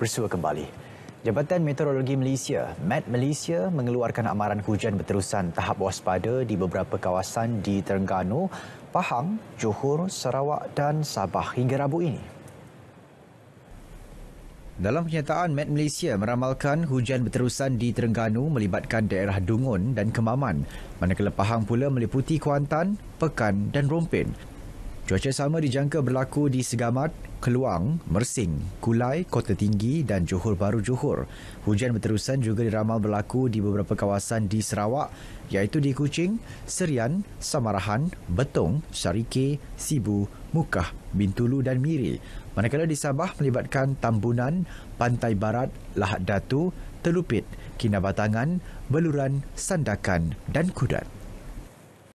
bersua kembali. Jabatan Meteorologi Malaysia, Met Malaysia mengeluarkan amaran hujan berterusan tahap waspada di beberapa kawasan di Terengganu, Pahang, Johor, Sarawak dan Sabah hingga Rabu ini. Dalam kenyataan, Met Malaysia meramalkan hujan berterusan di Terengganu melibatkan daerah Dungun dan Kemaman, manakala Pahang pula meliputi Kuantan, Pekan dan Rompin. Cuaca sama dijangka berlaku di Segamat, Keluang, Mersing, Kulai, Kota Tinggi dan Johor Baru Johor. Hujan berterusan juga diramal berlaku di beberapa kawasan di Sarawak iaitu di Kuching, Serian, Samarahan, Betong, Syarike, Sibu, Mukah, Bintulu dan Miri. Manakala di Sabah melibatkan Tambunan, Pantai Barat, Lahad Datu, Telupit, Kinabatangan, Beluran, Sandakan dan Kudat.